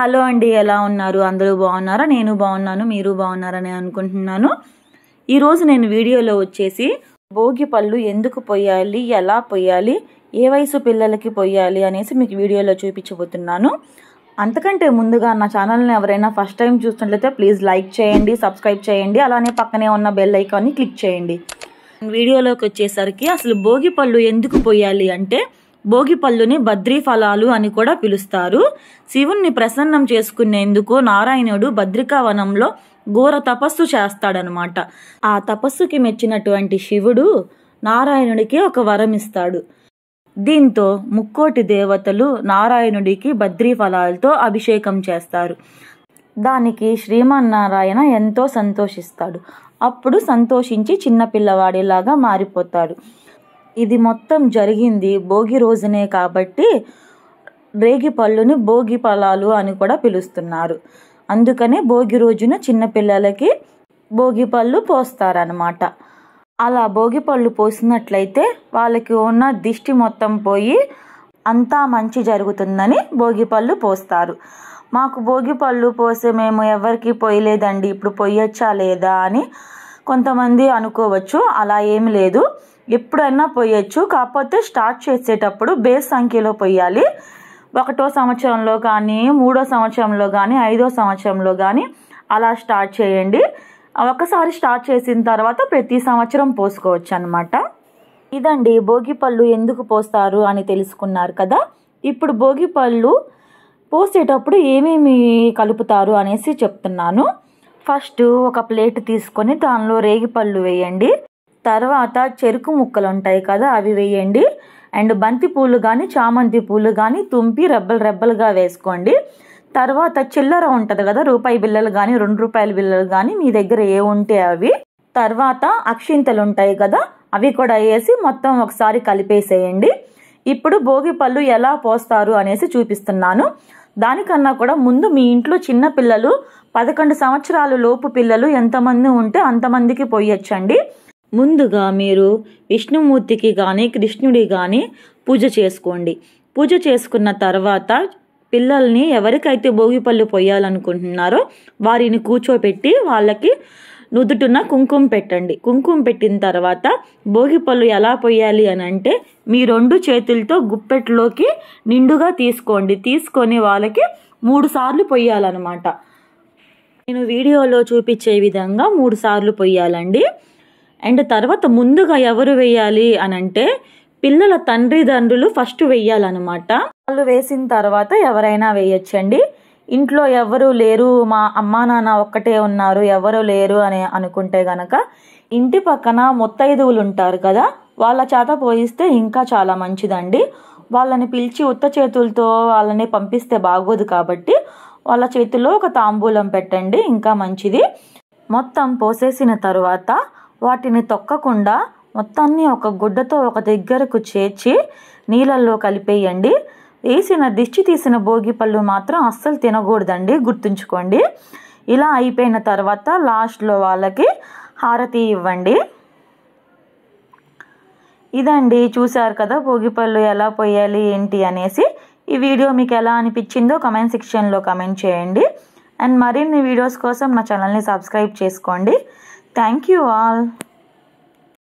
Hello అండి ఎలా ఉన్నారు అందరూ బాగున్నారా నేను బాగున్నాను మీరు బాగున్నారని అనుకుంటున్నాను ఈరోజు నేను వీడియోలో వచ్చేసి భోగి పళ్ళు ఎందుకు పొయ్యాలి ఎలా పొయ్యాలి ఏ వయసు పిల్లలకి పొయ్యాలి అనేసి మీకు వీడియోలో చూపించబోతున్నాను అంతకంటే ముందుగా నా ఛానల్ని ఎవరైనా ఫస్ట్ టైం చూస్తున్నట్లయితే ప్లీజ్ లైక్ చేయండి సబ్స్క్రైబ్ చేయండి అలానే పక్కనే ఉన్న బెల్ ఐకాన్ని క్లిక్ చేయండి వీడియోలోకి వచ్చేసరికి అసలు భోగి పళ్ళు ఎందుకు పోయాలి అంటే భోగి పళ్ళుని బద్రీ ఫలాలు అని కూడా పిలుస్తారు శివుణ్ణి ప్రసన్నం చేసుకునేందుకు నారాయణుడు వనంలో ఘోర తపస్సు చేస్తాడనమాట ఆ తపస్సుకి మెచ్చినటువంటి శివుడు నారాయణుడికి ఒక వరం ఇస్తాడు దీంతో ముక్కోటి దేవతలు నారాయణుడికి బద్రీ ఫలాలతో అభిషేకం చేస్తారు దానికి శ్రీమన్నారాయణ ఎంతో సంతోషిస్తాడు అప్పుడు సంతోషించి చిన్నపిల్లవాడిలాగా మారిపోతాడు ఇది మొత్తం జరిగింది భోగి రోజునే కాబట్టి రేగి పళ్ళుని భోగి ఫలాలు అని కూడా పిలుస్తున్నారు అందుకనే భోగి రోజున చిన్నపిల్లలకి భోగి పళ్ళు పోస్తారనమాట అలా భోగి పళ్ళు పోసినట్లయితే వాళ్ళకి ఉన్న దిష్టి మొత్తం పోయి అంతా మంచి జరుగుతుందని భోగి పళ్ళు పోస్తారు మాకు భోగి పళ్ళు పోసే మేము ఎవరికి పోయలేదండి ఇప్పుడు పోయొచ్చా లేదా అని కొంతమంది అనుకోవచ్చు అలా ఏమి లేదు ఎప్పుడైనా పోయచ్చు కాకపోతే స్టార్ట్ చేసేటప్పుడు బేస్ సంఖ్యలో పోయాలి ఒకటో సంవత్సరంలో కానీ మూడో సంవత్సరంలో కానీ ఐదో సంవత్సరంలో కానీ అలా స్టార్ట్ చేయండి ఒకసారి స్టార్ట్ చేసిన తర్వాత ప్రతి సంవత్సరం పోసుకోవచ్చు అనమాట ఇదండి భోగిపళ్ళు ఎందుకు పోస్తారు అని తెలుసుకున్నారు కదా ఇప్పుడు భోగిపళ్ళు పోసేటప్పుడు ఏమేమి కలుపుతారు అనేసి చెప్తున్నాను ఫస్ట్ ఒక ప్లేట్ తీసుకొని దానిలో రేగిపళ్ళు వేయండి తర్వాత చెరుకు ముక్కలు ఉంటాయి కదా అవి వేయండి అండ్ బంతి పూలు కానీ చామంతి పూలు కానీ తుంపి రెబ్బలు రెబ్బలుగా వేసుకోండి తర్వాత చిల్లర ఉంటుంది కదా రూపాయి బిల్లలు కానీ రెండు రూపాయల బిల్లలు కానీ మీ దగ్గర ఏ ఉంటే అవి తర్వాత అక్షింతలు ఉంటాయి కదా అవి కూడా వేసి మొత్తం ఒకసారి కలిపేసేయండి ఇప్పుడు భోగి పళ్ళు ఎలా పోస్తారు అనేసి చూపిస్తున్నాను దానికన్నా కూడా ముందు మీ ఇంట్లో చిన్న పిల్లలు పదకొండు సంవత్సరాలు లోపు పిల్లలు ఎంతమంది ఉంటే అంతమందికి పోయొచ్చండి ముందుగా మీరు విష్ణుమూర్తికి కానీ కృష్ణుడి కానీ పూజ చేసుకోండి పూజ చేసుకున్న తర్వాత పిల్లల్ని ఎవరికైతే భోగిపళ్ళు పోయాలనుకుంటున్నారో వారిని కూర్చోపెట్టి వాళ్ళకి నుదుటున కుంకుమ పెట్టండి కుంకుమ పెట్టిన తర్వాత భోగిపళ్ళు ఎలా పోయాలి అని అంటే మీ రెండు చేతులతో గుప్పెట్లోకి నిండుగా తీసుకోండి తీసుకొని వాళ్ళకి మూడు సార్లు పొయ్యాలన్నమాట నేను వీడియోలో చూపించే విధంగా మూడు సార్లు పొయ్యాలండి అండ్ తర్వాత ముందుగా ఎవరు వేయాలి అని అంటే పిల్లల తండ్రిదండ్రులు ఫస్ట్ వెయ్యాలన్నమాట వాళ్ళు వేసిన తర్వాత ఎవరైనా వేయచ్చండి ఇంట్లో ఎవరు లేరు మా అమ్మ నాన్న ఒక్కటే ఉన్నారు ఎవరు లేరు అని అనుకుంటే గనక ఇంటి పక్కన ముత్తైదువులు ఉంటారు కదా వాళ్ళ చేత పోయిస్తే ఇంకా చాలా మంచిదండి వాళ్ళని పిలిచి ఉత్త చేతులతో వాళ్ళని పంపిస్తే బాగోదు కాబట్టి వాళ్ళ చేతిలో ఒక తాంబూలం పెట్టండి ఇంకా మంచిది మొత్తం పోసేసిన తర్వాత వాటిని తొక్కకుండా మొత్తాన్ని ఒక గుడ్డతో ఒక దగ్గరకు చేర్చి నీళ్ళల్లో కలిపేయండి వేసిన దిష్టి తీసిన భోగి పళ్ళు మాత్రం అస్సలు తినకూడదండి గుర్తుంచుకోండి ఇలా అయిపోయిన తర్వాత లాస్ట్లో వాళ్ళకి హారతి ఇవ్వండి ఇదండి చూశారు కదా భోగిపళ్ళు ఎలా పోయాలి ఏంటి అనేసి ఈ వీడియో మీకు ఎలా అనిపించిందో కమెంట్ సెక్షన్లో కమెంట్ చేయండి అండ్ మరిన్ని వీడియోస్ కోసం నా ఛానల్ని సబ్స్క్రైబ్ చేసుకోండి Thank you all.